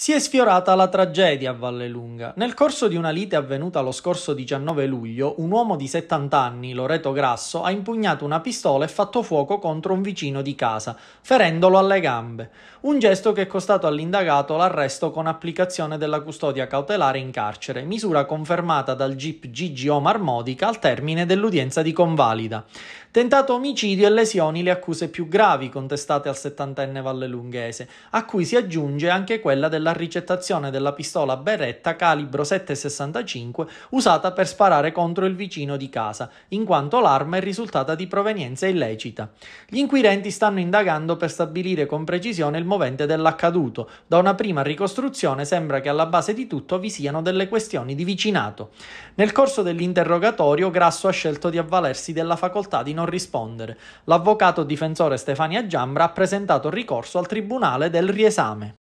Si è sfiorata la tragedia a Vallelunga. Nel corso di una lite avvenuta lo scorso 19 luglio, un uomo di 70 anni, Loreto Grasso, ha impugnato una pistola e fatto fuoco contro un vicino di casa, ferendolo alle gambe. Un gesto che è costato all'indagato l'arresto con applicazione della custodia cautelare in carcere, misura confermata dal GIP Gigi Omar Modica al termine dell'udienza di convalida. Tentato omicidio e lesioni le accuse più gravi contestate al settantenne vallelunghese, a cui si aggiunge anche quella della ricettazione della pistola Beretta calibro 7,65 usata per sparare contro il vicino di casa, in quanto l'arma è risultata di provenienza illecita. Gli inquirenti stanno indagando per stabilire con precisione il movente dell'accaduto. Da una prima ricostruzione sembra che alla base di tutto vi siano delle questioni di vicinato. Nel corso dell'interrogatorio Grasso ha scelto di avvalersi della facoltà di non rispondere. L'avvocato difensore Stefania Giambra ha presentato ricorso al Tribunale del riesame.